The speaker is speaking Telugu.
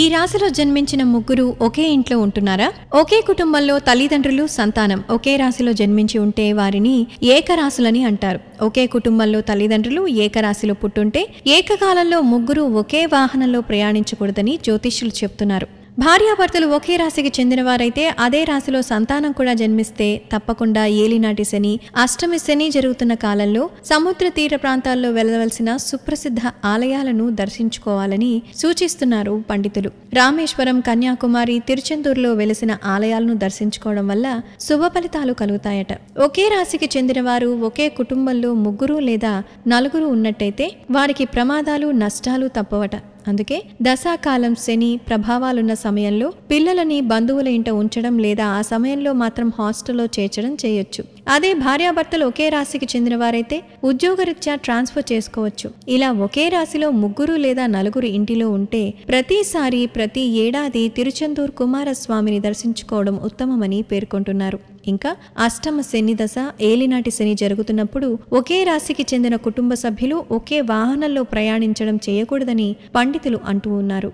ఈ రాశిలో జన్మించిన ముగ్గురు ఒకే ఇంట్లో ఉంటున్నారా ఒకే కుటుంబంలో తల్లిదండ్రులు సంతానం ఒకే రాశిలో జన్మించి ఉంటే వారిని ఏకరాశులని అంటారు ఒకే కుటుంబంలో తల్లిదండ్రులు ఏకరాశిలో పుట్టుంటే ఏకకాలంలో ముగ్గురు ఒకే వాహనంలో ప్రయాణించకూడదని జ్యోతిష్యులు చెప్తున్నారు భార్యాభర్తలు ఒకే రాశికి చెందినవారైతే అదే రాశిలో సంతానం కూడా జన్మిస్తే తప్పకుండా ఏలినాటి శని అష్టమి శని జరుగుతున్న కాలంలో సముద్ర తీర ప్రాంతాల్లో వెళ్ళవలసిన సుప్రసిద్ధ ఆలయాలను దర్శించుకోవాలని సూచిస్తున్నారు పండితులు రామేశ్వరం కన్యాకుమారి తిరుచెందూరులో వెలిసిన ఆలయాలను దర్శించుకోవడం వల్ల శుభ ఫలితాలు కలుగుతాయట ఒకే రాశికి చెందినవారు ఒకే కుటుంబంలో ముగ్గురు లేదా నలుగురు ఉన్నట్టయితే వారికి ప్రమాదాలు నష్టాలు తప్పవట అందుకే దశాకాలం శని ప్రభావాలున్న సమయంలో పిల్లలని బంధువుల ఇంట ఉంచడం లేదా ఆ సమయంలో మాత్రం హాస్టల్లో చేర్చడం చేయొచ్చు అదే భార్యాభర్తలు ఒకే రాశికి చెందిన వారైతే ఉద్యోగరీత్యా ట్రాన్స్ఫర్ చేసుకోవచ్చు ఇలా ఒకే రాశిలో ముగ్గురు లేదా నలుగురు ఇంటిలో ఉంటే ప్రతిసారి ప్రతి ఏడాది తిరుచందూర్ కుమారస్వామిని దర్శించుకోవడం ఉత్తమమని పేర్కొంటున్నారు ఇంకా అష్టమ శని దశ ఏలినాటి శని జరుగుతున్నప్పుడు ఒకే రాశికి చెందిన కుటుంబ సభ్యులు ఒకే వాహనంలో ప్రయాణించడం చేయకూడదని పండితులు అంటూ ఉన్నారు